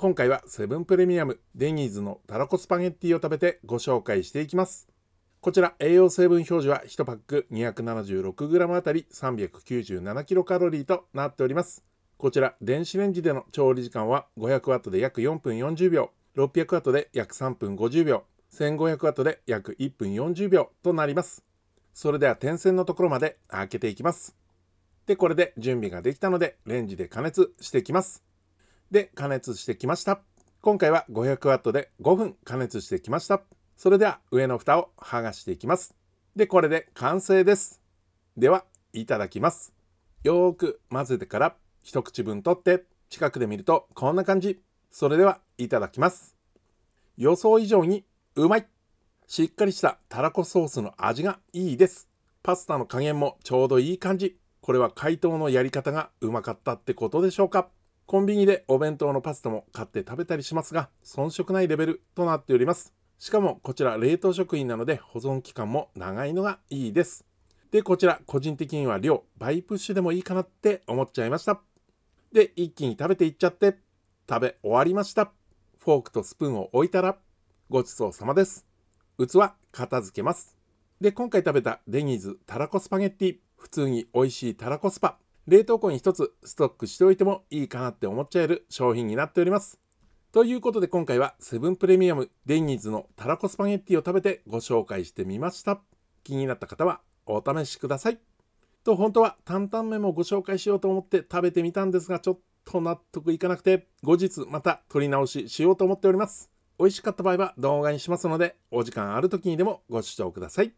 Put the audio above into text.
今回はセブンプレミアムデニーズのタラコスパゲッティを食べてご紹介していきます。こちら栄養成分表示は1パック 276g あたり 397kcal となっております。こちら電子レンジでの調理時間は 500W で約4分40秒、600W で約3分50秒、1500W で約1分40秒となります。それでは点線のところまで開けていきます。で、これで準備ができたのでレンジで加熱していきます。で加熱してきました。今回は 500W で5分加熱してきました。それでは上の蓋を剥がしていきます。で、これで完成です。では、いただきます。よーく混ぜてから一口分取って近くで見るとこんな感じ。それでは、いただきます。予想以上にうまいしっかりしたたらこソースの味がいいです。パスタの加減もちょうどいい感じ。これは解凍のやり方がうまかったってことでしょうかコンビニでお弁当のパスタも買って食べたりしますが、遜色ないレベルとなっております。しかもこちら冷凍食品なので保存期間も長いのがいいです。で、こちら個人的には量倍プッシュでもいいかなって思っちゃいました。で、一気に食べていっちゃって、食べ終わりました。フォークとスプーンを置いたら、ごちそうさまです。器片付けます。で、今回食べたデニーズたらこスパゲッティ、普通に美味しいたらこスパ、冷凍庫に1つストックしておいてもいいかなって思っちゃえる商品になっております。ということで今回はセブンプレミアムデニーズのたらこスパゲッティを食べてご紹介してみました。気になった方はお試しください。と本当は担々麺もご紹介しようと思って食べてみたんですがちょっと納得いかなくて後日また取り直ししようと思っております。美味しかった場合は動画にしますのでお時間ある時にでもご視聴ください。